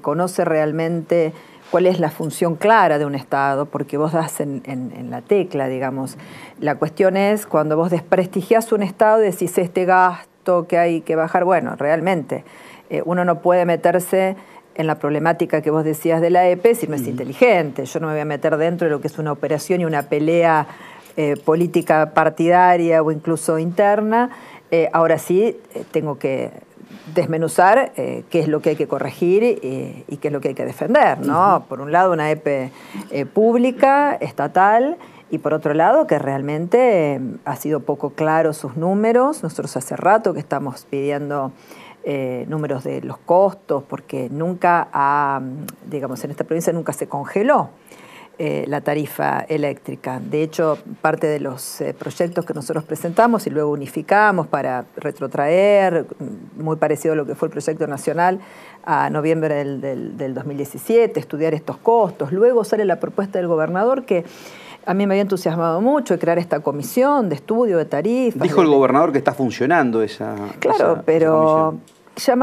conoce realmente cuál es la función clara de un Estado, porque vos das en, la tecla, digamos. La cuestión es cuando vos desprestigias un Estado, decís este gasto que hay que bajar. Bueno, realmente, eh, uno no puede meterse en la problemática que vos decías de la ep si no es inteligente. Yo no me voy a meter dentro de lo que es una operación y una pelea eh, política partidaria o incluso interna. Eh, ahora sí, tengo que desmenuzar eh, qué es lo que hay que corregir eh, y, qué es lo que hay que defender, ¿no? Por un lado, una EPE eh, pública, estatal, y por otro lado, que realmente ha sido poco claro sus números. Nosotros hace rato que estamos pidiendo números de los costos, porque nunca, ha, digamos, en esta provincia nunca se congeló. Eh, la tarifa eléctrica. De hecho, parte de los eh, proyectos que nosotros presentamos y luego unificamos para retrotraer, mm, muy parecido a lo que fue el proyecto nacional, a noviembre del, del, 2017, estudiar estos costos. Luego sale la propuesta del gobernador que... A mí me había entusiasmado mucho de crear esta comisión de estudio de tarifas. Dijo el gobernador que está funcionando esa. Claro, pero esa